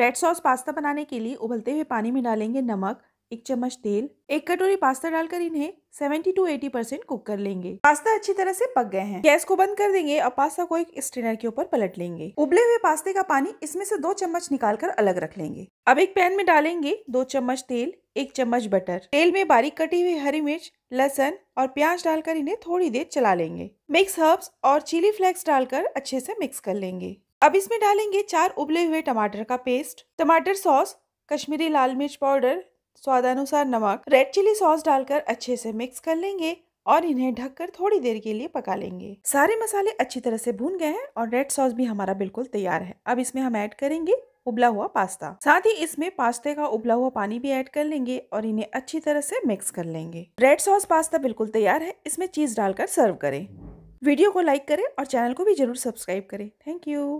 red sauce pasta बनाने के लिए उबलते हुए पानी में डालेंगे नमक एक चम्मच तेल एक कटोरी पास्ता डालकर इन्हें 70 टू 80 परसेंट कुक कर लेंगे पास्ता अच्छी तरह से पक गए हैं गैस को बंद कर देंगे और पास्ता को एक स्ट्रेनर के ऊपर पलट लेंगे उबले हुए पास्ते का पानी इसमें से दो चम्मच निकाल कर अलग रख लेंगे अब एक पैन में डालेंगे दो चम्मच तेल एक चम्मच बटर तेल में बारीक कटी हुई हरी मिर्च लहसन और प्याज डालकर इन्हें थोड़ी देर चला लेंगे मिक्स हर्ब्स और चिली फ्लेक्स डालकर अच्छे से मिक्स कर लेंगे अब इसमें डालेंगे चार उबले हुए टमाटर का पेस्ट टमाटर सॉस कश्मीरी लाल मिर्च पाउडर स्वादानुसार नमक रेड चिली सॉस डालकर अच्छे से मिक्स कर लेंगे और इन्हें ढककर थोड़ी देर के लिए पका लेंगे सारे मसाले अच्छी तरह से भून गए हैं और रेड सॉस भी हमारा बिल्कुल तैयार है अब इसमें हम ऐड करेंगे उबला हुआ पास्ता साथ ही इसमें पास्ते का उबला हुआ पानी भी ऐड कर लेंगे और इन्हें अच्छी तरह से मिक्स कर लेंगे रेड सॉस पास्ता बिल्कुल तैयार है इसमें चीज डालकर सर्व करें वीडियो को लाइक करें और चैनल को भी जरूर सब्सक्राइब करें थैंक यू